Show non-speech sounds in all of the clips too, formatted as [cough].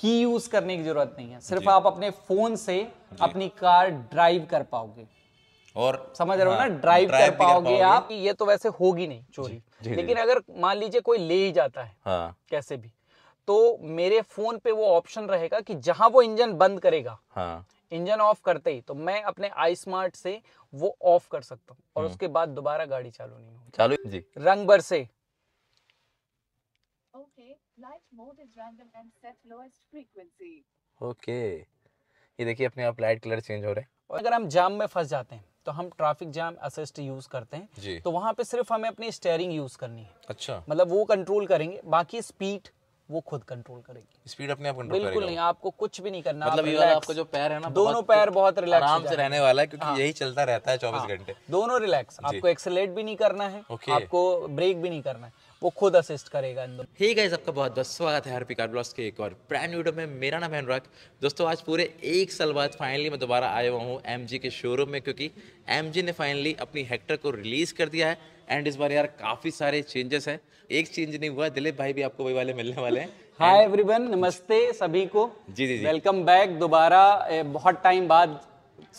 की यूज करने की जरूरत नहीं है सिर्फ आप अपने फोन से अपनी कार ड्राइव कर पाओगे और समझ रहे हो ना हाँ, ड्राइव कर पाओगे आप ये तो वैसे होगी नहीं चोरी लेकिन अगर मान लीजिए कोई ले ही जाता है हाँ। कैसे भी तो मेरे फोन पे वो ऑप्शन रहेगा कि जहां वो इंजन बंद करेगा हाँ। इंजन ऑफ करते ही तो मैं अपने आई स्मार्ट से वो ऑफ कर सकता हूँ और हम्म। उसके बाद दोबारा गाड़ी चालू नहीं होगी चालू जी रंग भर से flight mode is random and set lowest frequency okay ये देखिए अपने आप लाइट कलर चेंज हो रहे हैं और अगर हम जाम में फंस जाते हैं तो हम ट्रैफिक जाम असिस्ट यूज करते हैं तो वहाँ पे सिर्फ हमें अपनी स्टेयरिंग यूज करनी है अच्छा मतलब वो कंट्रोल करेंगे बाकी स्पीड वो खुद कंट्रोल करेगी स्पीड अपने आप कंट्रोल बिल्कुल नहीं आपको कुछ भी नहीं करना मतलब ये वाला आपका जो पैर है ना दोनों पैर बहुत रिलैक्स आराम से रहने वाला है क्योंकि हाँ। यही चलता रहता है चौबीस हाँ। घंटे हाँ। दोनों रिलैक्स आपको एक्सेलेट भी नहीं करना है आपको ब्रेक भी नहीं करना है वो खुद असिस्ट करेगा इन दोनों hey गाइस आपका बहुत बहुत स्वागत है हरपी कार्डब्लॉस के एक और ब्रांड वीडियो में मेरा नाम है अनुराग दोस्तों आज पूरे एक साल बाद फाइनली मैं दोबारा आया हुआ हूँ एम के शोरूम में क्योंकि एम ने फाइनली अपनी हेक्टर को रिलीज़ कर दिया है एंड इस बार यार काफ़ी सारे चेंजेस हैं एक चेंज नहीं हुआ दिलीप भाई भी आपको वही वाले मिलने वाले हैं हाय एवरीवन नमस्ते सभी को जी, जी। वेलकम बैक दोबारा बहुत टाइम बाद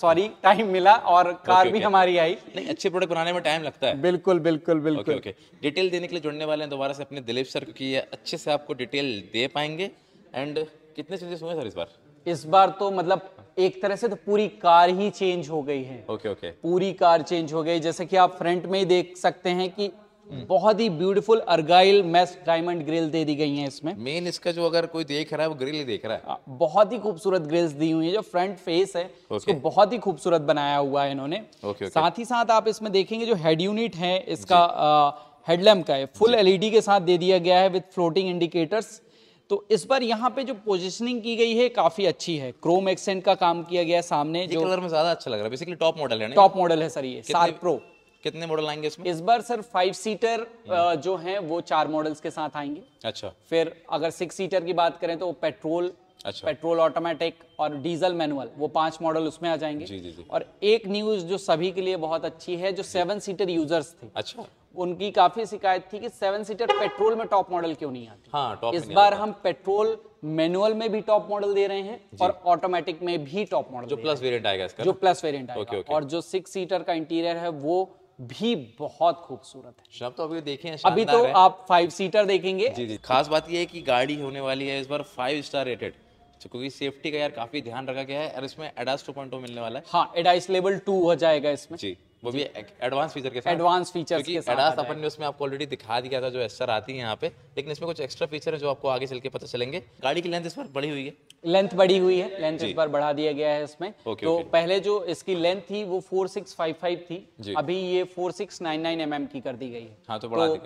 सॉरी टाइम मिला और कार okay, okay. भी हमारी आई नहीं अच्छे प्रोडक्ट बनाने में टाइम लगता है बिल्कुल बिल्कुल बिल्कुल ओके okay, डिटेल देने के लिए जुड़ने वाले हैं दोबारा से अपने दिलीप सर क्योंकि ये अच्छे से आपको डिटेल दे पाएंगे एंड कितने चेंजेस हुए सर इस बार इस बार तो मतलब एक तरह से तो पूरी कार ही चेंज हो गई है ओके okay, ओके okay. पूरी कार चेंज हो गई जैसे कि आप फ्रंट में ही देख सकते हैं कि हम्म। बहुत ही beautiful argyle mesh diamond grille दे दी गई है इसमें मेन इसका जो अगर कोई देख रहा है वो ग्रिल देख रहा है हाँ, बहुत ही खूबसूरत ग्रिल्स दी हुई है जो फ्रंट फेस है उसको बहुत ही खूबसूरत बनाया हुआ है इन्होंने साथ ही साथ आप इसमें देखेंगे जो हेड यूनिट है इसका हेडलैम्प का है फुल एलईडी के साथ दे दिया गया है विद फ्लोटिंग इंडिकेटर्स तो इस बार यहाँ पे जो पोजीशनिंग की गई है काफी अच्छी है क्रोम एक्सेंट का काम किया गया है सामने जो कलर में ज्यादा अच्छा लग रहा है बेसिकली टॉप मॉडल है टॉप मॉडल है सर ये सात प्रो कितने मॉडल आएंगे इसमें इस बार सर फाइव सीटर हम्म। जो है वो चार मॉडल्स के साथ आएंगे अच्छा फिर अगर सिक्स सीटर की बात करें तो पेट्रोल अच्छा पेट्रोल ऑटोमेटिक और डीजल मैनुअल वो पांच मॉडल उसमें आ जाएंगे जी जी जी और एक न्यूज जो सभी के लिए बहुत अच्छी है जो सेवन सीटर यूजर्स थे अच्छा उनकी काफी शिकायत थी कि सेवन सीटर पेट्रोल में टॉप मॉडल क्यों नहीं आती हाँ, टॉप इस बार हम पेट्रोल मैनुअल में भी टॉप मॉडल दे रहे हैं और ऑटोमेटिक में भी टॉप मॉडल जो प्लस वेरियंट आएगा जो प्लस वेरियंट आएगा और जो सिक्स सीटर का इंटीरियर है वो भी बहुत खूबसूरत है शब्द तो अभी देखे अभी तो है। आप फाइव सीटर देखेंगे जी जी खास बात यह है कि गाड़ी होने वाली है इस बार फाइव स्टार रेटेड क्योंकि सेफ्टी का यार काफी ध्यान रखा गया है और इसमें एडास टू पॉइंट मिलने वाला है हाँ एडाइस लेवल टू हो जाएगा इसमें जी वो भी एडवांस फीचर के साथ एडवांस फीचर के साथ एडास अपन ने उसमें आपको ऑलरेडी दिखा दिया था जो एस आती है यहाँ पे लेकिन इसमें कुछ एक्स्ट्रा फीचर है जो आपको आगे चल के पता चलेंगे गाड़ी की लेंथ इस पर बड़ी हुई है लेंथ बढ़ी हुई है लेंथ इस बार बढ़ा दिया गया है इसमें okay, तो okay. पहले जो इसकी लेंथ थी वो 4655 थी अभी ये 4699 mm की कर दी गई है हाँ, तो बढ़ा तो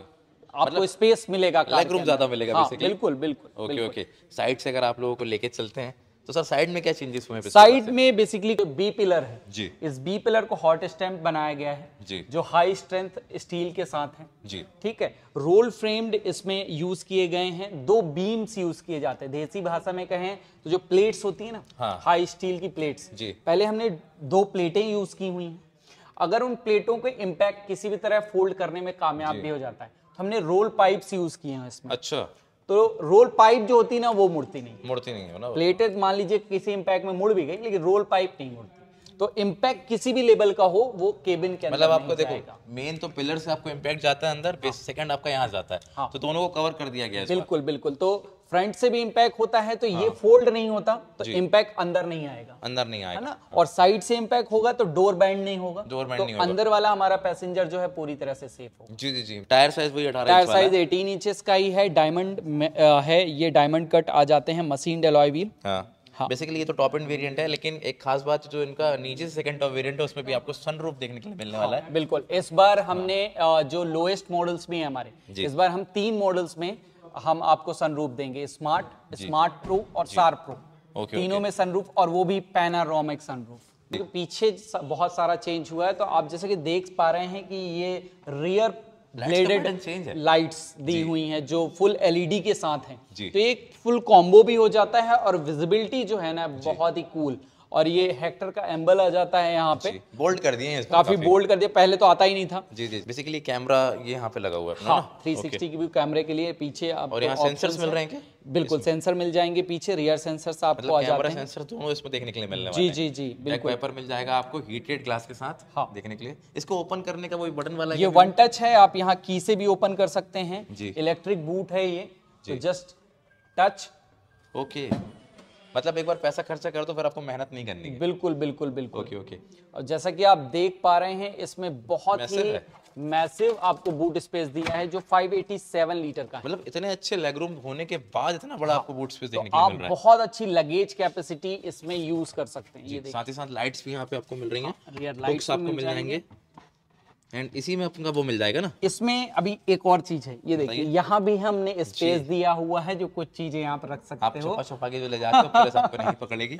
आपको स्पेस मतलब मिलेगा लेग रूम ज्यादा मिलेगा हाँ, बिल्कुल बिल्कुल ओके ओके साइड से अगर आप लोगों को लेके चलते हैं तो सर साइड में क्या चेंजेस हुए साइड में बेसिकली बी पिलर है जी इस बी पिलर को हॉट स्टैम्प बनाया गया है जी जो हाई स्ट्रेंथ स्टील के साथ है जी ठीक है रोल फ्रेम्ड इसमें यूज किए गए हैं दो बीम्स यूज किए जाते हैं देसी भाषा में कहें तो जो प्लेट्स होती है ना हाँ। हाई स्टील की प्लेट्स जी पहले हमने दो प्लेटें यूज की हुई है अगर उन प्लेटों को इम्पैक्ट किसी भी तरह फोल्ड करने में कामयाब भी हो जाता है तो हमने रोल पाइप्स यूज किए हैं इसमें अच्छा तो रोल पाइप जो होती ना वो मुड़ती नहीं मुड़ती नहीं है ना प्लेटेड मान लीजिए किसी इम्पैक्ट में मुड़ भी गई लेकिन रोल पाइप नहीं मुड़ती तो इम्पैक्ट किसी भी लेवल का हो वो केबिन के मतलब आपको देखो मेन तो पिलर से आपको इम्पैक्ट जाता है अंदर हाँ। सेकंड आपका यहाँ जाता है हाँ। तो दोनों को कवर कर दिया गया है बिल्कुल बिल्कुल तो फ्रंट से भी इम्पैक्ट होता है तो हाँ। ये फोल्ड नहीं होता तो इम्पैक्ट अंदर नहीं आएगा अंदर नहीं आएगा है ना हाँ। और साइड से इम्पैक्ट होगा तो डोर बैंड नहीं होगा डोर बैंड तो नहीं होगा। अंदर वाला हमारा पैसेंजर जो है पूरी तरह से सेफ होगा जी जी जी टायर साइज वही अठारह टायर साइज एटीन इंचेस का ही है डायमंड है ये डायमंड कट आ जाते हैं मशीन डेलॉय व्हील हाँ। बेसिकली हाँ। ये तो टॉप एंड वेरिएंट है लेकिन एक खास बात जो इनका नीचे सेकंड टॉप वेरिएंट है उसमें भी आपको सनरूफ देखने के लिए मिलने हाँ, वाला है हाँ, बिल्कुल इस बार हमने हाँ। जो लोएस्ट मॉडल्स भी है हमारे इस बार हम तीन मॉडल्स में हम आपको सनरूफ देंगे स्मार्ट स्मार्ट प्रो और सार प्रो ओके, तीनों में सनरूफ और वो भी पैनारोमिक सनरूफ तो पीछे बहुत सारा चेंज हुआ है तो आप जैसे कि देख पा रहे हैं कि ये रियर ब्लेडेड लाइट्स दी हुई हैं जो फुल एलईडी के साथ हैं तो एक फुल कॉम्बो भी हो जाता है और विजिबिलिटी जो है ना बहुत ही कूल cool. और ये हेक्टर का एम्बल आ जाता है यहाँ पे बोल्ड कर दिए काफी काफी बोल्ड कर दिया पहले तो आता ही नहीं था जी जी बेसिकली कैमरा ये यहाँ पे लगा हुआ है हाँ थ्री सिक्सटी की भी कैमरे के लिए पीछे आप और यहाँ सेंसर मिल रहे हैं क्या बिल्कुल सेंसर मिल जाएंगे पीछे रियर सेंसर आपको आ मतलब जाते हैं सेंसर दोनों इसमें देखने के लिए मिलने जी जी जी बिल्कुल पेपर मिल जाएगा आपको हीटेड ग्लास के साथ हाँ देखने के लिए इसको ओपन करने का वही बटन वाला ये वन टच है आप यहाँ की से भी ओपन कर सकते हैं इलेक्ट्रिक बूट है ये जस्ट टच ओके मतलब एक बार पैसा खर्चा कर दो तो फिर आपको मेहनत नहीं करनी है। बिल्कुल बिल्कुल बिल्कुल ओके ओके और जैसा कि आप देख पा रहे हैं इसमें बहुत ही मैसिव आपको बूट स्पेस दिया है जो 587 लीटर का मतलब इतने अच्छे लेग रूम होने के बाद इतना बड़ा हाँ। आपको बूट स्पेस तो देखने तो को मिल रहा है बहुत अच्छी लगेज कैपेसिटी इसमें यूज कर सकते हैं साथ ही साथ लाइट्स भी यहाँ पे आपको मिल रही है रियर लाइट्स आपको मिल जाएंगे एंड इसी में अपना वो मिल जाएगा ना इसमें अभी एक और चीज है ये देखिए यहाँ भी हमने स्पेस दिया हुआ है जो कुछ चीजें पर रख सकते आप हो छुपा के जो ले जाते हो पुलिस आपको नहीं पकड़ेगी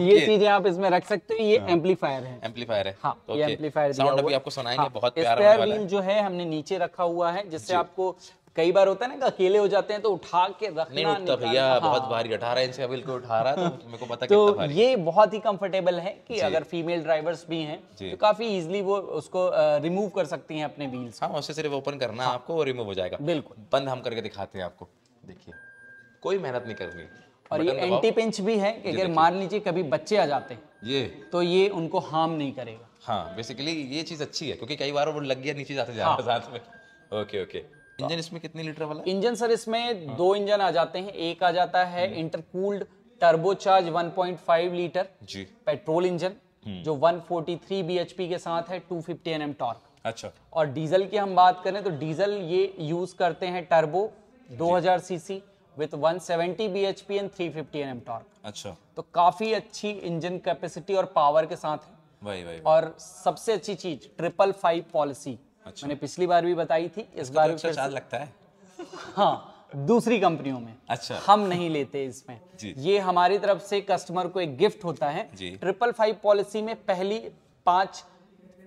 [laughs] ये चीजें आप इसमें रख सकते हो ये एम्पलीफायर हाँ। है एम्पलीफायर है हाँ ये एम्पलीफायर साउंड अभी आपको सुनाएंगे हाँ, बहुत प्यारा जो है हमने नीचे रखा हुआ है जिससे आपको कई बार होता है ना कि अकेले हो जाते हैं तो उठा के रखना नहीं उठता भैया हाँ। बहुत भारी उठा रहा है इनसे बिल्कुल उठा रहा है तो मेरे को पता तो भारी ये बहुत ही कंफर्टेबल है कि अगर फीमेल ड्राइवर्स भी हैं तो काफी इजीली वो उसको रिमूव कर सकती हैं अपने व्हील्स हाँ उसे सिर्फ ओपन करना है हाँ। आपको और रिमूव हो जाएगा बिल्कुल बंद हम करके दिखाते हैं आपको देखिए कोई मेहनत नहीं करनी और ये एंटी पिंच भी है कि अगर मान लीजिए कभी बच्चे आ जाते हैं ये तो ये उनको हार्म नहीं करेगा हाँ बेसिकली ये चीज अच्छी है क्योंकि कई बार वो लग गया नीचे जाते जा हाँ। साथ में ओके ओके इंजन इसमें कितने लीटर वाला इंजन सर इसमें दो इंजन आ जाते हैं एक आ जाता है हम्म। इंटरकूल्ड टर्बोचार्ज 1.5 लीटर जी पेट्रोल इंजन हम्म। जो 143 bhp के साथ है 250 nm टॉर्क अच्छा और डीजल की हम बात करें तो डीजल ये यूज करते हैं turbo 2000 CC with 170 bhp and 350 nm torque अच्छा तो काफी अच्छी इंजन कैपेसिटी और पावर के साथ है भाई भाई, भाई। और सबसे अच्छी चीज ट्रिपल फाइव पॉलिसी अच्छा। मैंने पिछली बार भी बताई थी इस तो बार भी अच्छा लगता है हाँ दूसरी कंपनियों में अच्छा हम नहीं लेते इसमें ये हमारी तरफ से कस्टमर को एक गिफ्ट होता है ट्रिपल फाइव पॉलिसी में पहली पांच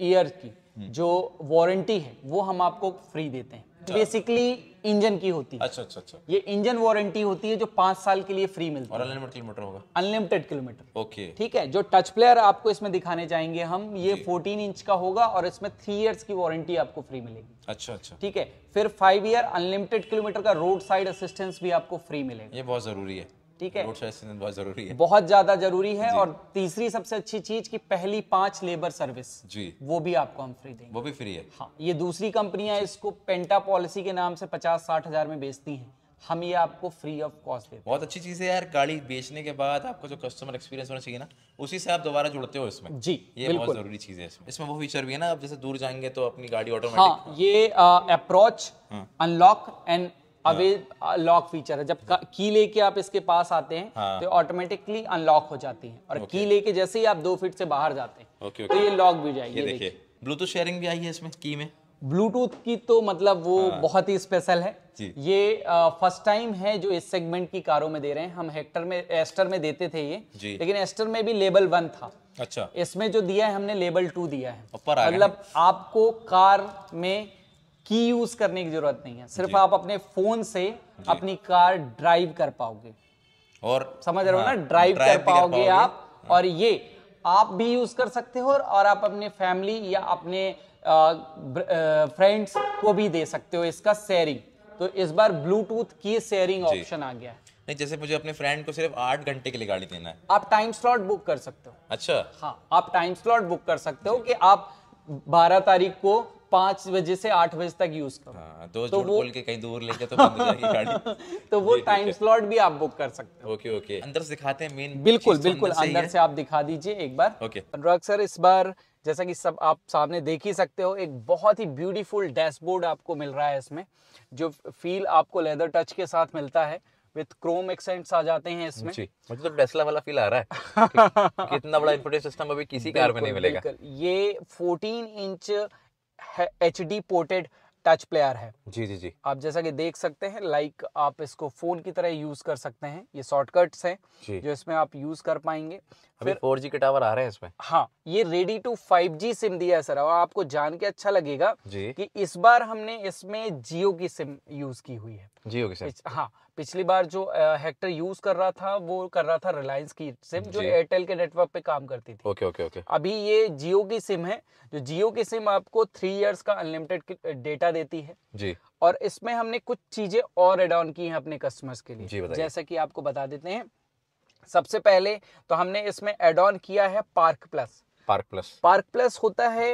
ईयर की हम्म। जो वारंटी है वो हम आपको फ्री देते हैं अच्छा। बेसिकली इंजन की होती है अच्छा अच्छा अच्छा ये इंजन वारंटी होती है जो पांच साल के लिए फ्री मिलती और है अनलिमिटेड किलोमीटर होगा अनलिमिटेड किलोमीटर ओके ठीक है जो टच प्लेयर आपको इसमें दिखाने जाएंगे हम ये फोर्टीन इंच का होगा और इसमें थ्री इयर्स की वारंटी आपको फ्री मिलेगी अच्छा अच्छा ठीक है फिर फाइव ईयर अनलिमिटेड किलोमीटर का रोड साइड असिस्टेंस भी आपको फ्री मिलेगा ये बहुत जरूरी है ठीक है बहुत जरूरी है बहुत ज्यादा जरूरी है और तीसरी सबसे अच्छी चीज की पहली पांच लेबर सर्विस जी वो भी आपको हम फ्री देंगे वो भी फ्री है हाँ ये दूसरी कंपनियां इसको पेंटा पॉलिसी के नाम से पचास साठ हजार में बेचती हैं हम ये आपको फ्री ऑफ कॉस्ट देते बहुत अच्छी चीज़ है यार गाड़ी बेचने के बाद आपको जो कस्टमर एक्सपीरियंस होना चाहिए ना उसी से आप दोबारा जुड़ते हो इसमें जी ये बहुत जरूरी चीज़ है इसमें इसमें वो फीचर भी है ना आप जैसे दूर जाएंगे तो अपनी गाड़ी ऑटोमेटिक हाँ, ये approach unlock and away lock feature है जब की लेके आप इसके पास आते हैं हाँ। तो ऑटोमेटिकली अनलॉक हो जाती है और की लेके जैसे ही आप दो फीट से बाहर जाते हैं ओके, ओके। तो ये लॉक भी जाएगी देखिए ब्लूटूथ शेयरिंग भी आई है इसमें की में ब्लूटूथ की तो मतलब वो हाँ। बहुत ही स्पेशल है ये फर्स्ट टाइम है जो इस सेगमेंट की कारों में दे रहे हैं हम हेक्टर में एस्टर में देते थे ये लेकिन एस्टर में भी लेबल वन था अच्छा इसमें जो दिया है हमने लेबल टू दिया है मतलब आपको कार में की यूज करने की जरूरत नहीं है सिर्फ आप अपने फोन से अपनी कार ड्राइव कर पाओगे और समझ रहे हो ना ड्राइव हाँ, कर पाओगे आप हाँ। और ये आप भी यूज कर सकते हो और आप अपने फैमिली या अपने फ्रेंड्स को भी दे सकते हो इसका शेयरिंग तो इस बार ब्लूटूथ की शेयरिंग ऑप्शन आ गया है नहीं जैसे मुझे अपने फ्रेंड को सिर्फ आठ घंटे के लिए गाड़ी देना है आप टाइम स्लॉट बुक कर सकते हो अच्छा हाँ आप टाइम स्लॉट बुक कर सकते हो कि आप बारह तारीख को पांच बजे से आठ बजे तक यूज करो हाँ, तो, तो वो के कहीं दूर लेके तो बंद जाएगी गाड़ी [laughs] तो वो टाइम स्लॉट भी आप बुक कर सकते हो ओके ओके अंदर से दिखाते हैं मेन बिल्कुल तो बिल्कुल अंदर, अंदर से आप दिखा दीजिए एक बार ओके अनुराग सर इस बार जैसा कि सब आप सामने देख ही सकते हो एक बहुत ही ब्यूटीफुल डैशबोर्ड आपको मिल रहा है इसमें जो फील आपको लेदर टच के साथ मिलता है विद क्रोम एक्सेंट्स आ जाते हैं इसमें जी, मुझे तो टेस्ला वाला फील आ रहा है कि, [laughs] कितना बड़ा इंफोटेनमेंट सिस्टम अभी किसी कार में नहीं मिलेगा ये 14 इंच एच डी पोर्टेड टच प्लेयर है जी जी जी आप जैसा कि देख सकते हैं लाइक आप इसको फोन की तरह यूज कर सकते हैं ये शॉर्टकट्स हैं जो इसमें आप यूज कर पाएंगे अभी फोर जी के टावर आ रहे हैं इसमें हाँ ये ready to five G SIM दिया है सर और आपको जान के अच्छा लगेगा कि इस बार हमने इसमें जियो की सिम यूज की हुई है जियो की सिम हाँ पिछली बार जो हेक्टर यूज कर रहा था वो कर रहा था रिलायंस की सिम जो एयरटेल के नेटवर्क पे काम करती थी ओके ओके ओके अभी ये जियो की सिम है जो जियो की सिम आपको थ्री इयर्स का अनलिमिटेड डेटा देती है जी और इसमें हमने कुछ चीजें और एड ऑन की हैं अपने कस्टमर्स के लिए जैसा कि आपको बता देते हैं सबसे पहले तो हमने इसमें एड ऑन किया है park plus park plus park plus होता है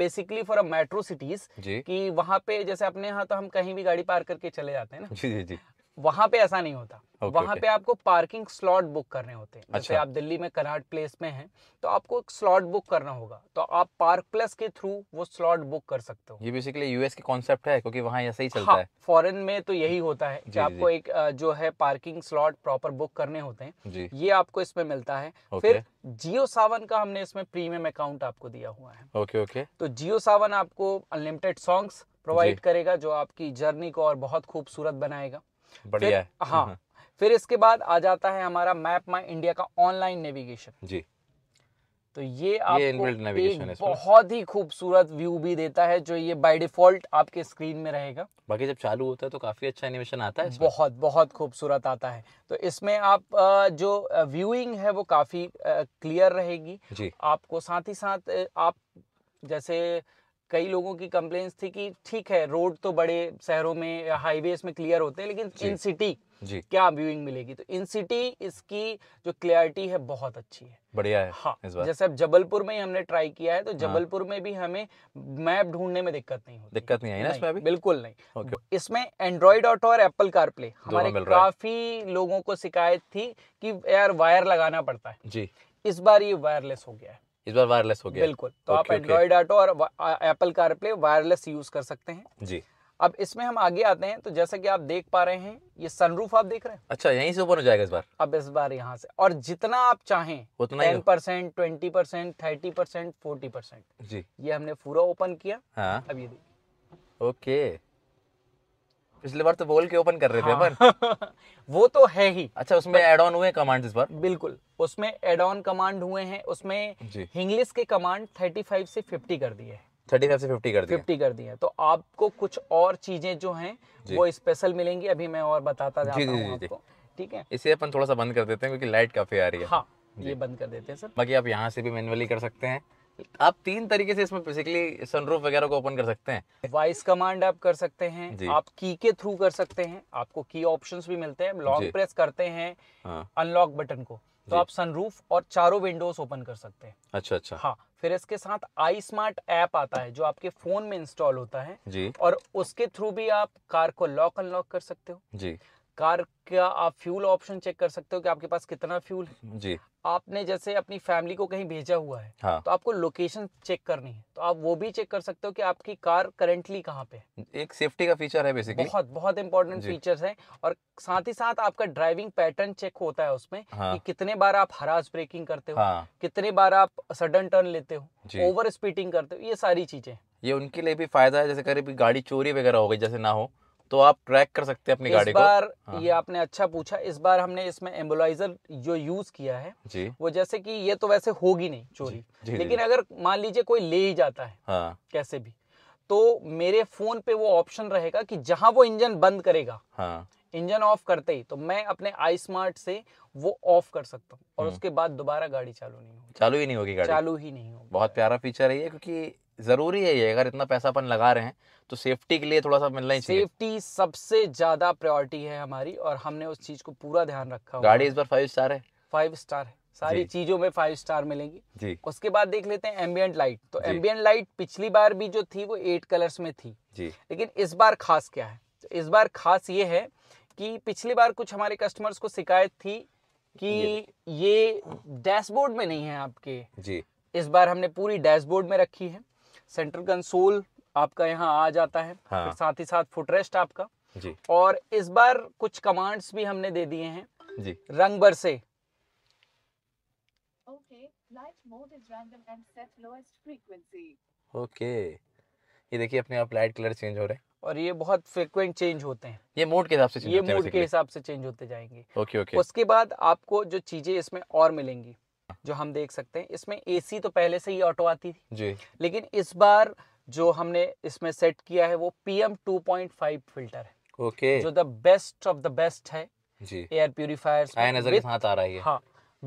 basically for a metro cities कि वहां पे जैसे अपने यहाँ तो हम कहीं भी गाड़ी पार्क करके चले जाते हैं ना जी जी जी वहां पे ऐसा नहीं होता okay, वहां okay. पे आपको पार्किंग स्लॉट बुक करने होते हैं अच्छा। जैसे आप दिल्ली में कराट प्लेस में हैं तो आपको एक स्लॉट बुक करना होगा तो आप पार्क प्लस के थ्रू वो स्लॉट बुक कर सकते हो ये बेसिकली यूएस के कॉन्सेप्ट है क्योंकि वहाँ ऐसा ही हाँ, चलता हाँ, है फॉरेन में तो यही होता है कि आपको एक जो है पार्किंग स्लॉट प्रॉपर बुक करने होते हैं ये आपको इसमें मिलता है फिर जियो सावन का हमने इसमें प्रीमियम अकाउंट आपको दिया हुआ है ओके ओके तो जियो सावन आपको अनलिमिटेड सॉन्ग्स प्रोवाइड करेगा जो आपकी जर्नी को और बहुत खूबसूरत बनाएगा बढ़िया है हाँ हम्म। फिर इसके बाद आ जाता है हमारा मैप माई इंडिया का ऑनलाइन नेविगेशन जी तो ये आपको ये एक बहुत ही खूबसूरत व्यू भी देता है जो ये बाय डिफॉल्ट आपके स्क्रीन में रहेगा बाकी जब चालू होता है तो काफी अच्छा एनिमेशन आता है बहुत बहुत खूबसूरत आता है तो इसमें आप जो व्यूइंग है वो काफी क्लियर रहेगी आपको साथ ही साथ आप जैसे कई लोगों की कंप्लेन्स थी कि ठीक है रोड तो बड़े शहरों में हाईवे हाईवेज में क्लियर होते हैं लेकिन इन सिटी क्या व्यूइंग मिलेगी तो इन सिटी इसकी जो क्लियरिटी है बहुत अच्छी है बढ़िया है हाँ इस बार। जैसे अब जबलपुर में ही हमने ट्राई किया है तो हाँ। जबलपुर हाँ। में भी हमें मैप ढूंढने में दिक्कत नहीं होती दिक्कत नहीं आई ना इसमें बिल्कुल नहीं okay. इसमें एंड्रॉइड ऑटो और एप्पल कारप्ले हमारे काफी लोगों को शिकायत थी कि यार वायर लगाना पड़ता है जी इस बार ये वायरलेस हो गया है इस बार वायरलेस हो गया बिल्कुल तो आप एंड्रॉइड ऑटो और Apple CarPlay wireless use कर सकते हैं जी अब इसमें हम आगे आते हैं तो जैसा कि आप देख पा रहे हैं ये सनरूफ आप देख रहे हैं अच्छा यहीं से ऊपर हो जाएगा इस बार अब इस बार यहाँ से और जितना आप चाहें उतना ten percent twenty percent thirty percent forty percent जी ये हमने पूरा ओपन किया हाँ। अब ये देखिए ओके पिछले बार तो बोल के ओपन कर रहे थे हाँ। अपन हाँ। [laughs] वो तो है ही अच्छा उसमें एड ऑन हुए कमांड इस बार बिल्कुल उसमें एड ऑन कमांड हुए हैं उसमें इंग्लिश के कमांड 35 से 50 कर दिए हैं 35 से 50 कर दिए 50 कर दिए तो आपको कुछ और चीजें जो हैं वो स्पेशल मिलेंगी अभी मैं और बताता जाता हूं आपको ठीक है इसे अपन थोड़ा सा बंद कर देते हैं क्योंकि लाइट काफी आ रही है हाँ ये बंद कर देते हैं सर बाकी आप यहाँ से भी मैनुअली कर सकते हैं आप तीन तरीके से इसमें बेसिकली सनरूफ वगैरह को ओपन कर सकते हैं वॉइस कमांड आप कर सकते हैं आप की के थ्रू कर सकते हैं आपको की ऑप्शंस भी मिलते हैं लॉक प्रेस करते हैं अनलॉक हाँ। बटन को तो आप सनरूफ और चारों विंडोज ओपन कर सकते हैं अच्छा अच्छा हाँ फिर इसके साथ आई स्मार्ट ऐप आता है जो आपके फोन में इंस्टॉल होता है जी और उसके थ्रू भी आप कार को लॉक अनलॉक कर सकते हो जी कार का आप फ्यूल ऑप्शन चेक कर सकते हो कि आपके पास कितना फ्यूल है जी आपने जैसे अपनी फैमिली को कहीं भेजा हुआ है हाँ। तो आपको लोकेशन चेक करनी है तो आप वो भी चेक कर सकते हो कि आपकी कार करेंटली कहाँ पे एक सेफ्टी का फीचर है बेसिकली बहुत बहुत इंपॉर्टेंट फीचर है और साथ ही साथ आपका ड्राइविंग पैटर्न चेक होता है उसमें हाँ। कि कितने बार आप हरास ब्रेकिंग करते हो हाँ। कितने बार आप सडन टर्न लेते हो ओवर स्पीडिंग करते हो ये सारी चीजें ये उनके लिए भी फायदा है जैसे कभी गाड़ी चोरी वगैरह हो गई जैसे ना हो तो आप ट्रैक कर सकते हैं अपनी गाड़ी बार को हाँ। ये आपने अच्छा पूछा इस बार हमने इसमें एम्बुलाइजर जो यूज किया है जी वो जैसे कि ये तो वैसे होगी नहीं चोरी जी, जी, लेकिन जी, अगर मान लीजिए कोई ले ही जाता है हाँ। कैसे भी तो मेरे फोन पे वो ऑप्शन रहेगा कि जहां वो इंजन बंद करेगा हाँ। इंजन ऑफ करते ही तो मैं अपने आई स्मार्ट से वो ऑफ कर सकता हूँ और हम्म। उसके बाद दोबारा गाड़ी चालू नहीं होगी चालू ही नहीं होगी चालू ही नहीं होगी बहुत प्यारा फीचर है ये क्योंकि ज़रूरी है ये अगर इतना पैसा अपन लगा रहे हैं तो सेफ्टी के लिए थोड़ा सा मिलना ही चाहिए सेफ्टी सबसे ज़्यादा प्रायोरिटी है हमारी और हमने उस चीज़ को पूरा ध्यान रखा गाड़ी इस बार फाइव स्टार है फाइव स्टार है सारी चीज़ों में फाइव स्टार मिलेंगी जी उसके बाद देख लेते हैं एम्बियंट लाइट तो एम्बियंट लाइट पिछली बार भी जो थी वो एट कलर्स में थी जी लेकिन इस बार खास क्या है तो इस बार खास ये है कि पिछली बार कुछ हमारे कस्टमर्स को शिकायत थी कि ये, ये डैशबोर्ड में नहीं है आपके जी इस बार हमने पूरी डैशबोर्ड में रखी है सेंट्रल कंसोल आपका यहाँ आ जाता है हाँ। फिर साथ ही साथ फुटरेस्ट आपका जी और इस बार कुछ कमांड्स भी हमने दे दिए हैं जी रंग भर से ओके ये देखिए अपने आप लाइट कलर चेंज हो रहे हैं और ये बहुत फ्रिक्वेंट चेंज होते हैं ये मोड के हिसाब से ये मोड के हिसाब से चेंज होते जाएंगे ओके ओके उसके बाद आपको जो चीजें इसमें और मिलेंगी जो हम देख सकते हैं इसमें एसी तो पहले से ही ऑटो आती थी जी लेकिन इस बार जो हमने इसमें सेट किया है वो पीएम 2.5 फिल्टर है ओके जो the best of the best है जी एयर प्यूरिफायर आयोनाइजर के साथ आ रहा है हाँ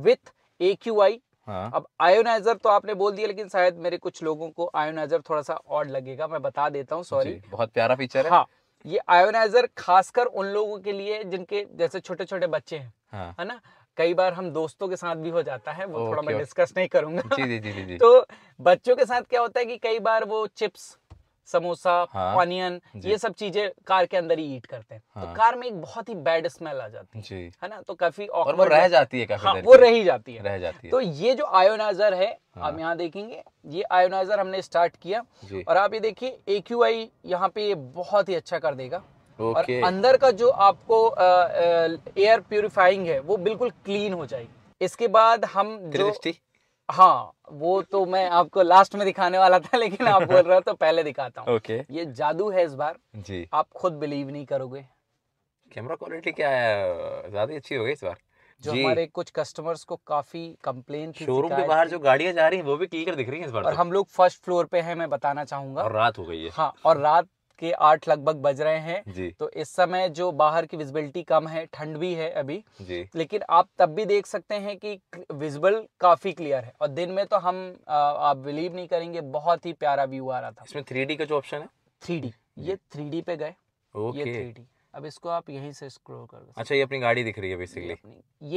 विथ क्यू आई अब आयोनाइजर तो आपने बोल दिया लेकिन शायद मेरे कुछ लोगों को आयोनाइजर थोड़ा सा और लगेगा मैं बता देता हूँ सॉरी बहुत प्यारा फीचर है हाँ ये आयोनाइजर खासकर उन लोगों के लिए जिनके जैसे छोटे छोटे बच्चे हैं हाँ। है ना कई बार हम दोस्तों के साथ भी हो जाता है वो थोड़ा मैं डिस्कस नहीं करूंगा जी जी जी जी [laughs] तो बच्चों के साथ क्या होता है कि कई बार वो चिप्स समोसा ऑनियन हाँ, ये सब चीजें कार के अंदर ही ईट करते हैं तो हाँ, तो कार में एक बहुत ही बैड स्मेल आ जाती है है ना तो काफी और वो रह जाती है काफी हाँ, वो रह जाती है रह जाती है तो ये जो आयोनाइजर है हाँ, आप यहाँ देखेंगे ये आयोनाइजर हमने स्टार्ट किया और आप ये देखिए ए क्यू आई यहाँ पे ये बहुत ही अच्छा कर देगा और अंदर का जो आपको एयर प्यूरिफाइंग है वो बिल्कुल क्लीन हो जाएगी इसके बाद हम जो हाँ वो तो मैं आपको लास्ट में दिखाने वाला था लेकिन आप बोल रहे हो तो पहले दिखाता हूँ okay. ये जादू है इस बार जी आप खुद बिलीव नहीं करोगे कैमरा क्वालिटी क्या है ज्यादा अच्छी हो गई इस बार जो हमारे कुछ कस्टमर्स को काफी कम्प्लेन थी शोरूम के बाहर जो गाड़ियां जा रही हैं वो भी क्लियर दिख रही हैं इस बार और तो। हम लोग फर्स्ट फ्लोर पे हैं मैं बताना चाहूंगा और रात हो गई है हाँ और रात के आठ लगभग बज रहे हैं तो इस समय जो बाहर की विजिबिलिटी कम है ठंड भी है अभी लेकिन आप तब भी देख सकते हैं कि विजिबल काफी क्लियर है और दिन में तो हम आ, आप बिलीव नहीं करेंगे बहुत ही प्यारा व्यू आ रहा था इसमें थ्री का जो ऑप्शन है थ्री ये थ्री पे गए ये थ्री अब इसको आप यहीं से स्क्रोल कर अच्छा ये अपनी गाड़ी दिख रही है बेसिकली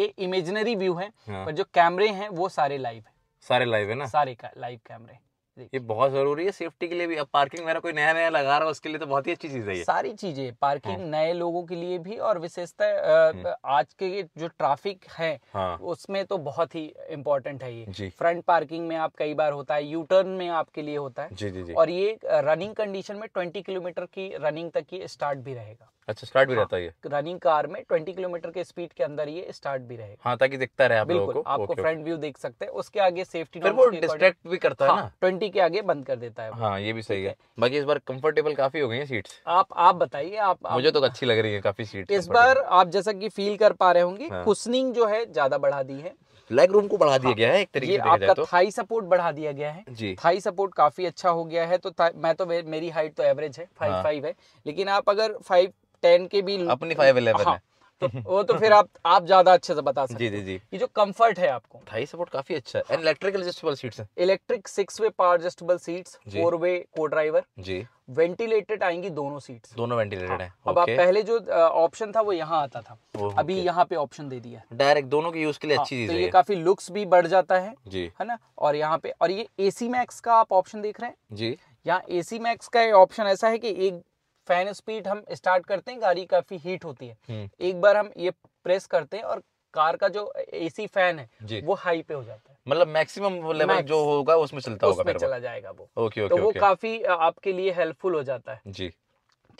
ये इमेजिनरी व्यू है हाँ। पर जो कैमरे हैं वो सारे लाइव है सारे लाइव है ना सारे लाइव कैमरे ये बहुत जरूरी है सेफ्टी के लिए भी अब पार्किंग मेरा कोई नया नया लगा रहा है उसके लिए तो बहुत ही अच्छी चीज है सारी चीजें पार्किंग हाँ। नए लोगों के लिए भी और विशेषतः हम्म। आज के जो ट्रैफिक है हाँ। उसमें तो बहुत ही इम्पोर्टेंट है ये फ्रंट पार्किंग में आप कई बार होता है यू टर्न में आपके लिए होता है जी, जी, जी। और ये रनिंग कंडीशन में ट्वेंटी किलोमीटर की रनिंग तक ये स्टार्ट भी रहेगा अच्छा स्टार्ट भी हाँ, रहता है रनिंग कार में 20 किलोमीटर के स्पीड के अंदर ये स्टार्ट भी रहेगा हाँ ताकि दिखता रहे आप बिल्कुल आपको फ्रंट व्यू देख सकते हैं उसके आगे सेफ्टी वो डिस्ट्रैक्ट भी करता है हाँ, ना खिड़की के आगे बंद कर देता है हाँ ये भी सही है बाकी इस बार कंफर्टेबल काफी हो गई है सीट्स आप आप बताइए आप, मुझे तो अच्छी लग रही है काफी सीट इस बार आप जैसा कि फील कर पा रहे होंगे कुशनिंग हाँ। जो है ज्यादा बढ़ा दी है लेग रूम को बढ़ा दिया हाँ, गया है एक तरीके से आपका तो। थाई सपोर्ट बढ़ा दिया गया है जी थाई सपोर्ट काफी अच्छा हो गया है तो मैं तो मेरी हाइट तो एवरेज है फाइव हाँ। फाइव है लेकिन आप अगर फाइव टेन के भी अपनी फाइव इलेवन हाँ, है तो वो तो फिर आप आप ज्यादा अच्छे से बता सकते जी जी जी ये जो कंफर्ट है आपको थाई सपोर्ट काफी अच्छा है एंड इलेक्ट्रिक एडजस्टेबल सीट्स हैं electric six way power adjustable seats four way को ड्राइवर जी वेंटिलेटेड आएंगी दोनों सीट्स दोनों वेंटिलेटेड हाँ। हैं अब आप पहले जो ऑप्शन था वो यहाँ आता था अभी यहाँ पे ऑप्शन दे दिया डायरेक्ट दोनों के यूज के लिए हाँ, अच्छी चीज तो ये काफी लुक्स भी बढ़ जाता है जी है ना और यहाँ पे और ये एसी मैक्स का आप ऑप्शन देख रहे हैं जी यहाँ एसी मैक्स का ऑप्शन ऐसा है कि एक फैन स्पीड हम स्टार्ट करते हैं गाड़ी काफी हीट होती है हम्म। एक बार हम ये प्रेस करते हैं और कार का जो एसी फैन है वो हाई पे हो जाता है मतलब मैक्सिमम लेवल जो होगा उसमें चलता उसमें चला जाएगा वो ओके तो ओके तो वो काफी आपके लिए हेल्पफुल हो जाता है जी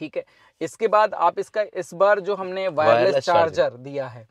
ठीक है इसके बाद आप इसका इस बार जो हमने वायरलेस चार्जर दिया है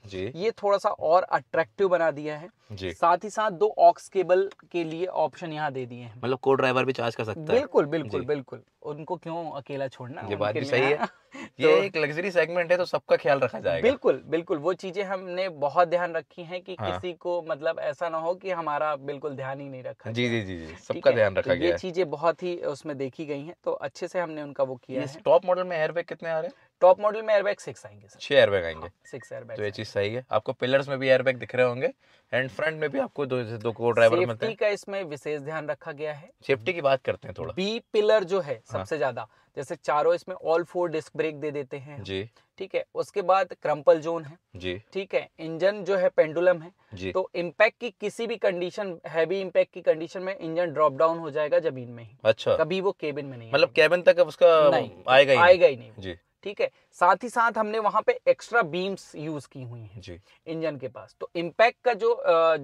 ये थोड़ा सा और अट्रैक्टिव बना दिया है साथ ही साथ दो ऑक्स केबल के लिए ऑप्शन यहाँ दे दिए हैं मतलब को ड्राइवर भी चार्ज कर सकता है बिल्कुल बिल्कुल बिल्कुल उनको क्यों अकेला छोड़ना ये बात भी सही है हाँ। [laughs] तो ये तो, एक लग्जरी सेगमेंट है तो सबका ख्याल रखा जाएगा बिल्कुल बिल्कुल वो चीजें हमने बहुत ध्यान रखी हैं कि हाँ। किसी को मतलब ऐसा ना हो कि हमारा बिल्कुल ध्यान ही नहीं रखा जी जी जी जी सबका ध्यान रखा तो गया ये चीजें बहुत ही उसमें देखी गई हैं तो अच्छे से हमने उनका वो किया है टॉप मॉडल में एयरबैग कितने आ रहे हैं टॉप मॉडल में एयरबैग सिक्स आएंगे सर छह एयरबैग आएंगे सिक्स हाँ, एयरबैग तो ये चीज सही है आपको पिलर्स में भी एयरबैग दिख रहे होंगे एंड फ्रंट में भी आपको दो दो को ड्राइवर मिलते हैं का इसमें विशेष ध्यान रखा गया है सेफ्टी की बात करते हैं थोड़ा बी पिलर जो है हाँ। सबसे ज्यादा जैसे चारों इसमें ऑल फोर डिस्क ब्रेक दे देते हैं जी ठीक है उसके बाद क्रम्पल जोन है जी ठीक है इंजन जो है पेंडुलम है जी तो इम्पैक्ट की किसी भी कंडीशन हैवी इम्पैक्ट की कंडीशन में इंजन ड्रॉप डाउन हो जाएगा जमीन में ही अच्छा कभी वो केबिन में नहीं मतलब केबिन तक उसका आएगा ही आएगा ही नहीं जी ठीक है साथ ही साथ हमने वहां पे एक्स्ट्रा बीम्स यूज की हुई हैं इंजन के पास तो इम्पैक्ट का जो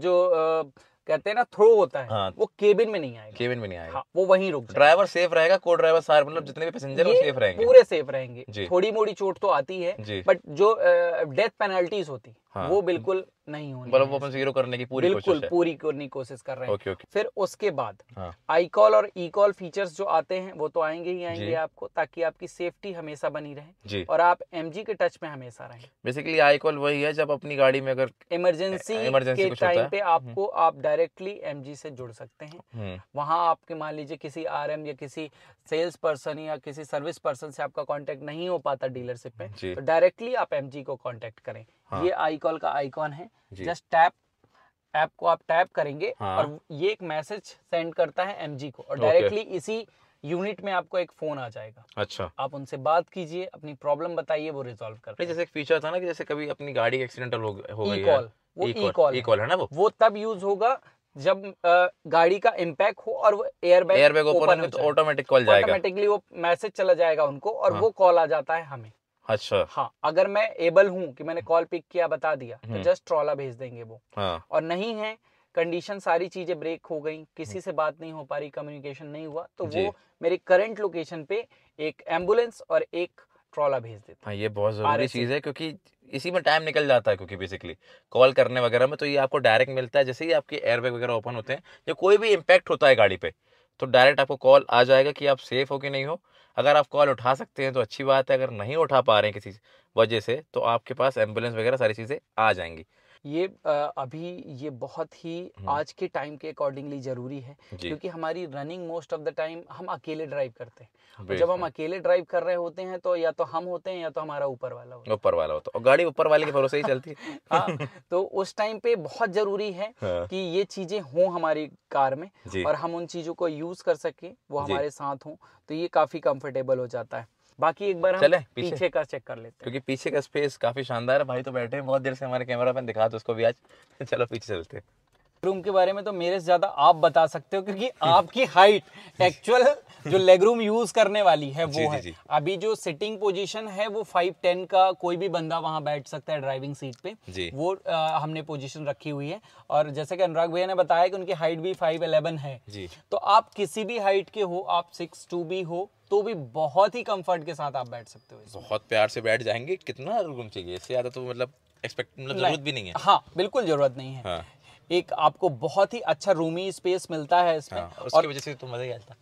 जो कहते हैं ना थ्रो होता है हाँ, वो केबिन में नहीं आएगा केबिन में नहीं आएगा हाँ, वो वहीं रुक ड्राइवर सेफ रहेगा को ड्राइवर सारे मतलब जितने भी पैसेंजर वो सेफ रहेंगे पूरे सेफ रहेंगे थोड़ी मोड़ी चोट तो आती है बट जो डेथ पेनल्टीज होती है हाँ, वो बिल्कुल नहीं होनी मतलब वो जीरो करने की पूरी बिल्कुल पूरी करने की कोशिश कर रहे हैं ओके, ओके। फिर उसके बाद आई हाँ। कॉल और ई कॉल फीचर्स जो आते हैं वो तो आएंगे ही आएंगे आपको ताकि आपकी सेफ्टी हमेशा बनी रहे और आप एम के टच में हमेशा रहे बेसिकली आई कॉल वही है जब अपनी गाड़ी में अगर इमरजेंसी के टाइम पे हम्म। आपको आप डायरेक्टली एम से जुड़ सकते हैं हम्म। वहाँ आपके मान लीजिए किसी आर या किसी सेल्स पर्सन या किसी सर्विस पर्सन से आपका कॉन्टेक्ट नहीं हो पाता डीलरशिप में तो डायरेक्टली आप एम को कॉन्टेक्ट करें हाँ। ये आई कॉल का आईकॉन है जस्ट टैप ऐप को आप टैप करेंगे हाँ। और ये एक मैसेज सेंड करता है एमजी को और डायरेक्टली इसी यूनिट में आपको एक फोन आ जाएगा अच्छा आप उनसे बात कीजिए अपनी प्रॉब्लम बताइए वो रिजोल्व कर जैसे एक फीचर था ना कि जैसे कभी अपनी गाड़ी एक्सीडेंटल हो, हो गई e वो ई कॉल ई कॉल है ना वो वो तब यूज होगा जब गाड़ी का इम्पैक्ट हो और वो airbag airbag open automatic call जाएगा ऑटोमेटिकली वो मैसेज चला जाएगा उनको और हाँ। वो कॉल आ जाता है हमें अच्छा हाँ अगर मैं एबल हूँ कि मैंने कॉल पिक किया बता दिया तो हम्म। जस्ट ट्रॉला भेज देंगे वो हाँ। और नहीं है कंडीशन सारी चीजें ब्रेक हो गई किसी हम्म। से बात नहीं हो पा रही कम्युनिकेशन नहीं हुआ तो वो मेरे करंट लोकेशन पे एक एम्बुलेंस और एक ट्रॉला भेज देते हाँ ये बहुत जरूरी चीज है क्योंकि इसी में टाइम निकल जाता है क्योंकि बेसिकली कॉल करने वगैरह में तो ये आपको डायरेक्ट मिलता है जैसे ही आपके एयरबैग वगैरह ओपन होते हैं या कोई भी इम्पैक्ट होता है गाड़ी पे तो डायरेक्ट आपको कॉल आ जाएगा कि आप सेफ़ हो कि नहीं हो अगर आप कॉल उठा सकते हैं तो अच्छी बात है अगर नहीं उठा पा रहे हैं किसी वजह से तो आपके पास एम्बुलेंस वगैरह सारी चीज़ें आ जाएंगी ये अभी ये बहुत ही हम्म। आज के टाइम के अकॉर्डिंगली ज़रूरी है क्योंकि हमारी running most of the time हम अकेले ड्राइव करते हैं जब हम अकेले ड्राइव कर रहे होते हैं तो या तो हम होते हैं या तो हमारा ऊपर वाला होता है ऊपर वाला होता है और गाड़ी ऊपर वाले के भरोसे ही चलती है [laughs] हाँ तो उस टाइम पे बहुत ज़रूरी है हाँ। कि ये चीज़ें हों हमारी कार में और हम उन चीज़ों को यूज़ कर सके वो हमारे साथ हों तो ये काफ़ी कंफर्टेबल हो जाता है बाकी एक बार चले पीछे, पीछे का चेक कर लेते क्योंकि पीछे का स्पेस काफी शानदार है भाई तो बैठे हैं बहुत देर से हमारे कैमरा मैन दिखा दो तो उसको भी आज [laughs] चलो पीछे चलते हैं रूम के बारे में तो मेरे से ज्यादा आप बता सकते हो क्योंकि आपकी हाइट एक्चुअल जो लेग रूम यूज करने वाली है वो जी, है जी, जी. अभी जो सिटिंग पोजीशन है वो फाइव टेन का कोई भी बंदा वहां बैठ सकता है ड्राइविंग सीट पे जी. वो आ, हमने पोजीशन रखी हुई है और जैसे कि अनुराग भैया ने बताया कि उनकी हाइट भी फाइव इलेवन है जी. तो आप किसी भी हाइट के हो आप सिक्स टू भी हो तो भी बहुत ही कम्फर्ट के साथ आप बैठ सकते हो बहुत प्यार से बैठ जाएंगे कितना रूम चाहिए इससे ज्यादा तो मतलब एक्सपेक्ट मतलब जरूरत भी नहीं है हाँ बिल्कुल जरूरत नहीं है हाँ। एक आपको बहुत ही अच्छा रूमी स्पेस मिलता है इसमें हाँ, और वजह से तो मजा ही आता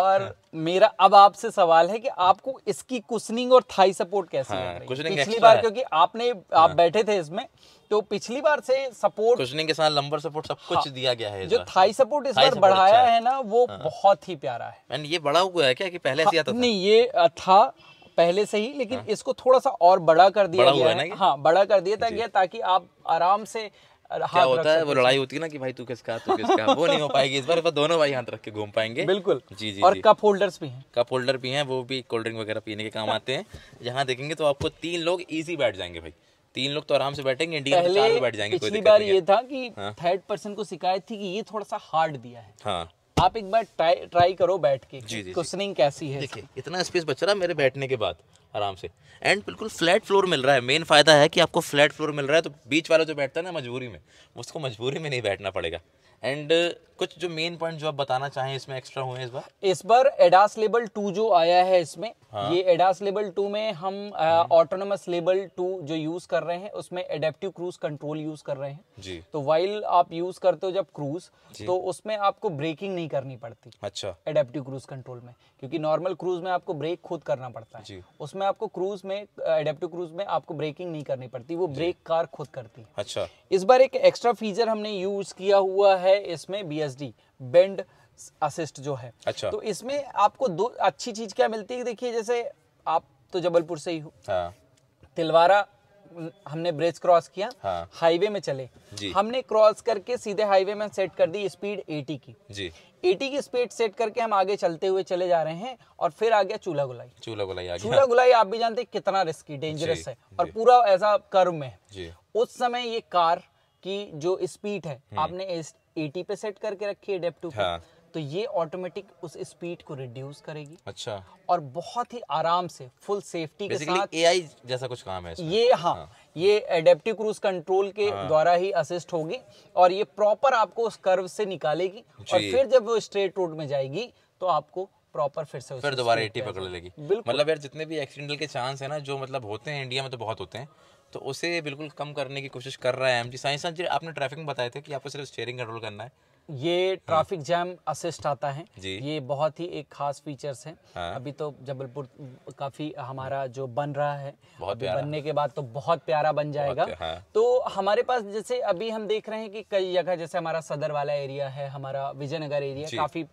और मेरा अब आपसे सवाल है कि आपको इसकी कुशनिंग और थाई सपोर्ट कैसे हाँ, है पिछली बार क्योंकि आपने हाँ, आप बैठे थे इसमें तो पिछली बार से सपोर्ट कुशनिंग के साथ लंबर सपोर्ट सब कुछ हाँ, दिया गया है जो थाई सपोर्ट इस बार बढ़ाया अच्छा है ना वो हाँ, बहुत ही प्यारा है मैंने ये बड़ा हुआ है क्या कि पहले हाँ, से आता था नहीं ये था पहले से ही लेकिन हाँ। इसको थोड़ा सा और बड़ा कर दिया गया है हाँ बड़ा कर दिया गया ताकि आप आराम से क्या होता है वो लड़ाई होती है ना कि भाई तू किसका तू किसका वो नहीं हो पाएगी इस बार पर दोनों भाई हाथ रख के घूम पाएंगे बिल्कुल जी जी और कप होल्डर्स भी हैं कप होल्डर भी हैं वो भी कोल्ड ड्रिंक वगैरह पीने के काम आते हैं यहाँ देखेंगे तो आपको तीन लोग इजी बैठ जाएंगे भाई तीन लोग तो आराम से बैठेंगे इंडिया में तो चार बैठ जाएंगे पिछली बार ये था कि थर्ड हाँ। पर्सन को शिकायत थी कि ये थोड़ा सा हार्ड दिया है हाँ आप एक बार ट्राई ट्राई करो बैठ के क्वेश्चनिंग कैसी है देखिए इतना स्पेस बच रहा मेरे बैठने के बाद आराम से एंड बिल्कुल फ्लैट फ्लोर मिल रहा है मेन फ़ायदा है कि आपको फ्लैट फ्लोर मिल रहा है तो बीच वाला जो बैठता है ना मजबूरी में उसको मजबूरी में नहीं बैठना पड़ेगा एंड uh, कुछ जो मेन पॉइंट जो आप बताना चाहें इसमें एक्स्ट्रा हुए इस बार इस बार एडास लेबल टू जो आया है इसमें हाँ। ये एडास लेबल टू में हम ऑटोनोमस लेबल टू जो यूज कर रहे हैं उसमें एडेप्टिव क्रूज कंट्रोल यूज कर रहे हैं जी तो वाइल आप यूज करते हो जब क्रूज तो उसमें आपको ब्रेकिंग नहीं करनी पड़ती अच्छा एडेप्टिव क्रूज कंट्रोल में क्योंकि नॉर्मल क्रूज में आपको ब्रेक खुद करना पड़ता है उसमें आपको क्रूज में एडेप्टिव uh, क्रूज में आपको ब्रेकिंग नहीं करनी पड़ती वो ब्रेक कार खुद करती है अच्छा इस बार एक एक्स्ट्रा फीचर हमने यूज किया हुआ है है इसमें बी बेंड असिस्ट जो है अच्छा तो इसमें आपको दो अच्छी चीज क्या मिलती है देखिए जैसे आप तो जबलपुर से ही हो हाँ। तिलवारा हमने ब्रिज क्रॉस किया हाँ। हाईवे में चले हमने क्रॉस करके सीधे हाईवे में सेट कर दी स्पीड 80 की जी 80 की स्पीड सेट करके हम आगे चलते हुए चले जा रहे हैं और फिर आ गया चूल्हा गुलाई चूल्हा गुलाई आ गया चूल्हा गुलाई आप भी जानते हैं कितना रिस्की डेंजरस है और पूरा ऐसा कर्म में है उस समय ये कार की जो स्पीड है हम्म। आपने 80 पे सेट करके रखी है डेप टू हाँ. तो ये ऑटोमेटिक उस स्पीड को रिड्यूस करेगी अच्छा और बहुत ही आराम से फुल सेफ्टी के साथ एआई जैसा कुछ काम है इसमें। ये हाँ, हाँ ये एडेप्टिव क्रूज कंट्रोल के हाँ। द्वारा ही असिस्ट होगी और ये प्रॉपर आपको उस कर्व से निकालेगी और फिर जब वो स्ट्रेट रोड में जाएगी तो आपको प्रॉपर फिर से फिर दोबारा एटी पकड़ लेगी मतलब यार जितने भी एक्सीडेंटल के चांस है ना जो मतलब होते हैं इंडिया में तो बहुत होते हैं तो उसे बिल्कुल कम करने की कोशिश कर रहा है एम जी साइंस आपने ट्रैफिक में बताए थे कि आपको सिर्फ स्टेयरिंग कंट्रोल करना है ये ट्रैफिक जैम असिस्ट आता है ये बहुत ही एक खास फीचर्स है हाँ। अभी तो जबलपुर काफी हमारा जो बन रहा है अभी बनने के बाद तो बहुत प्यारा बन जाएगा हाँ। तो हमारे पास जैसे अभी हम देख रहे हैं कि कई जगह जैसे हमारा सदर वाला एरिया है हमारा विजयनगर एरिया काफी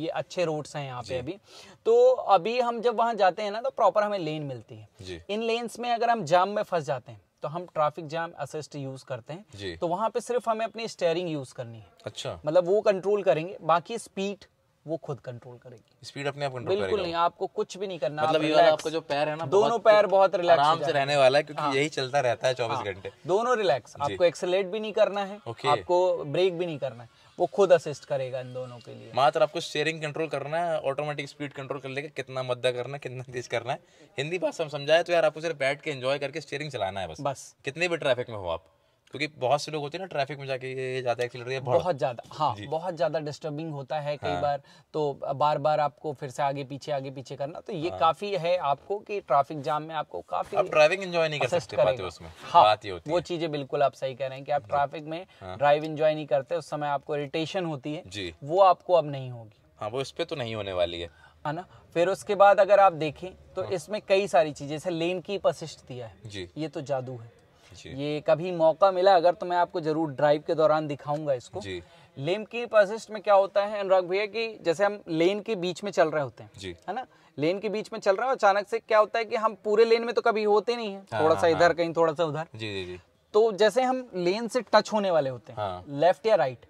ये अच्छे रोड्स हैं यहाँ पे अभी तो अभी हम जब वहाँ जाते हैं ना तो प्रॉपर हमें लेन मिलती है इन लेन्स में अगर हम जाम में फंस जाते हैं तो हम ट्रैफिक जैम असिस्ट यूज करते हैं तो वहाँ पे सिर्फ हमें अपनी स्टेयरिंग यूज करनी है अच्छा मतलब वो कंट्रोल करेंगे बाकी स्पीड वो खुद कंट्रोल करेगी स्पीड अपने आप कंट्रोल बिल्कुल नहीं आपको कुछ भी नहीं करना मतलब ये वाला आपका जो पैर है ना दोनों पैर बहुत रिलैक्स आराम से रहने वाला है क्योंकि हाँ। यही चलता रहता है चौबीस हाँ। घंटे हाँ। दोनों रिलैक्स आपको एक्सेलेट भी नहीं करना है आपको ब्रेक भी नहीं करना है वो खुद असिस्ट करेगा इन दोनों के लिए मात्र आपको शेयरिंग कंट्रोल करना है ऑटोमेटिक स्पीड कंट्रोल कर लेगा कितना मद्दा करना है कितना तेज करना है हिंदी भाषा में समझाए तो यार आपको सिर्फ बैठ के एंजॉय करके स्टेयरिंग चलाना है बस बस कितने भी ट्रैफिक में हो आप क्योंकि बहुत से लोग होते हैं ना ट्रैफिक में जाके ये ज़्यादा एक्सीलरेट बहुत ज़्यादा हाँ बहुत ज़्यादा डिस्टर्बिंग होता है कई हाँ। बार तो बार बार आपको फिर से आगे पीछे आगे पीछे करना तो ये हाँ। काफ़ी है आपको कि ट्रैफिक जाम में आपको काफ़ी आप ड्राइविंग एंजॉय नहीं कर सकते पाते उसमें हाँ बात ये होती वो चीज़ें बिल्कुल आप सही कह रहे हैं कि आप ट्रैफिक में ड्राइव हाँ। एंजॉय नहीं करते उस समय आपको इरिटेशन होती है वो आपको अब नहीं होगी हाँ वो इस पे तो नहीं होने वाली है है ना फिर उसके बाद अगर आप देखें तो हाँ। इसमें कई सारी चीजें जैसे लेन की असिस्ट दिया है जी ये तो जादू है ये कभी मौका मिला अगर तो मैं आपको जरूर ड्राइव के दौरान दिखाऊंगा इसको जी लेम की असिस्ट में क्या होता है अनुराग भैया कि जैसे हम लेन के बीच में चल रहे होते हैं जी है ना लेन के बीच में चल रहा है अचानक से क्या होता है कि हम पूरे लेन में तो कभी होते नहीं है हाँ, थोड़ा सा हाँ, इधर हाँ। कहीं थोड़ा सा उधर जी जी जी तो जैसे हम लेन से टच होने वाले होते हैं लेफ्ट या राइट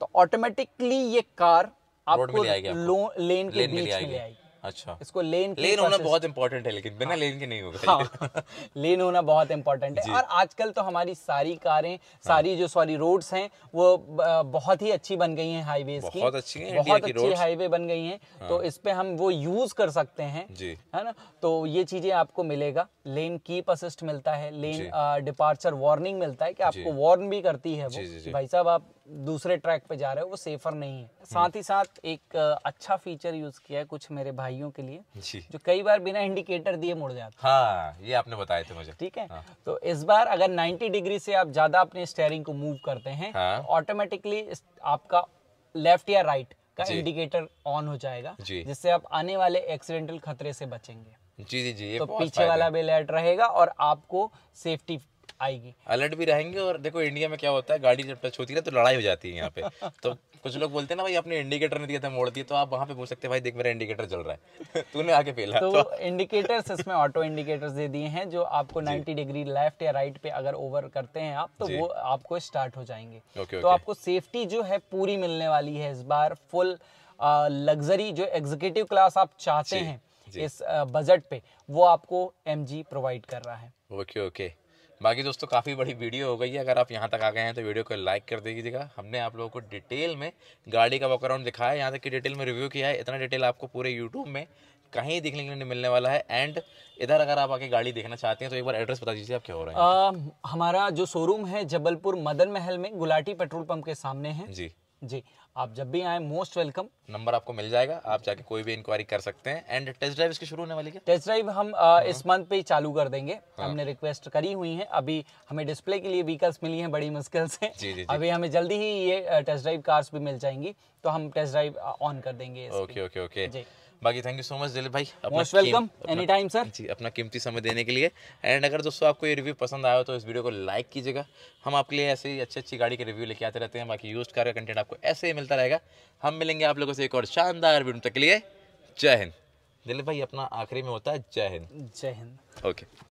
तो ऑटोमेटिकली ये कार आपको, आपको लेन के बीच में ले आएगी अच्छा इसको लेन लेन होना बहुत इंपॉर्टेंट है लेकिन बिना हाँ। लेन के नहीं होगा हाँ, लेन होना बहुत इंपॉर्टेंट है और आजकल तो हमारी सारी कारें हाँ। सारी हाँ, जो सॉरी रोड्स हैं वो बहुत ही अच्छी बन गई हैं हाईवे की बहुत अच्छी हैं बहुत अच्छी हाईवे बन गई हैं हाँ। तो इस पे हम वो यूज कर सकते हैं है ना तो ये चीजें आपको मिलेगा लेन कीप असिस्ट मिलता है लेन डिपार्चर वार्निंग मिलता है कि आपको वार्न भी करती है वो भाई साहब आप दूसरे ट्रैक पे जा रहे हो वो सेफर नहीं है हम्म। साथ ही साथ एक अच्छा फीचर यूज किया है कुछ मेरे भाइयों के लिए जो कई बार बिना इंडिकेटर दिए मुड़ जाते हाँ ये आपने बताए थे मुझे ठीक है हाँ। तो इस बार अगर 90 डिग्री से आप ज्यादा अपने स्टेयरिंग को मूव करते हैं ऑटोमेटिकली हाँ। आपका लेफ्ट या राइट का इंडिकेटर ऑन हो जाएगा जिससे आप आने वाले एक्सीडेंटल खतरे से बचेंगे जी जी जी तो पीछे वाला भी अलर्ट रहेगा और आपको सेफ्टी आएगी अलर्ट भी रहेंगे और देखो इंडिया में क्या होता है गाड़ी जब टच होती है तो लड़ाई हो जाती है यहाँ पे तो कुछ लोग बोलते हैं ना भाई आपने इंडिकेटर नहीं दिया था मोड़ दिया तो आप वहाँ पे पूछ सकते भाई देख मेरा इंडिकेटर चल रहा है [laughs] तूने आगे फेला तो, तो इंडिकेटर्स इसमें ऑटो इंडिकेटर्स दे दिए हैं जो आपको नाइन्टी डिग्री लेफ्ट या राइट पे अगर ओवर करते हैं आप तो वो आपको स्टार्ट हो जाएंगे तो आपको सेफ्टी जो है पूरी मिलने वाली है इस बार फुल लग्जरी जो एग्जीक्यूटिव क्लास आप चाहते हैं इस बजट पे वो आपको एम प्रोवाइड कर रहा है ओके ओके बाकी दोस्तों काफ़ी बड़ी वीडियो हो गई है अगर आप यहाँ तक आ गए हैं तो वीडियो को लाइक कर दीजिएगा हमने आप लोगों को डिटेल में गाड़ी का वॉकराउंड दिखाया यहाँ तक कि डिटेल में रिव्यू किया है इतना डिटेल आपको पूरे यूट्यूब में कहीं देखने के लिए मिलने वाला है एंड इधर अगर आप आके गाड़ी देखना चाहते हैं तो एक बार एड्रेस बता दीजिए आप क्या हो रहा है हमारा जो शोरूम है जबलपुर मदन महल में गुलाटी पेट्रोल पंप के सामने है जी जी आप जब भी आए मोस्ट वेलकम नंबर आपको मिल जाएगा आप जाके कोई भी इंक्वायरी कर सकते हैं एंड टेस्ट ड्राइव इसकी शुरू होने वाली है टेस्ट ड्राइव हम आ, हाँ। इस मंथ पे ही चालू कर देंगे हाँ। हमने रिक्वेस्ट करी हुई है अभी हमें डिस्प्ले के लिए व्हीकल्स मिली हैं बड़ी मुश्किल से जी, जी, जी। अभी हमें जल्दी ही ये टेस्ट ड्राइव कार्स भी मिल जाएंगी तो हम टेस्ट ड्राइव ऑन कर देंगे ओके ओके ओके बाकी thank you so much Dilip भाई most welcome any time sir ji अपना कीमती समय देने के लिए एंड अगर दोस्तों आपको ये रिव्यू पसंद आया हो तो इस वीडियो को लाइक कीजिएगा हम आपके लिए ऐसे ही अच्छी अच्छी गाड़ी के रिव्यू लेके आते रहते हैं बाकी यूज कार का कंटेंट आपको ऐसे ही मिलता रहेगा हम मिलेंगे आप लोगों से एक और शानदार वीडियो तक के लिए जय हिंद दिलीप भाई अपना आखिरी में होता है जय हिंद जय हिंद ओके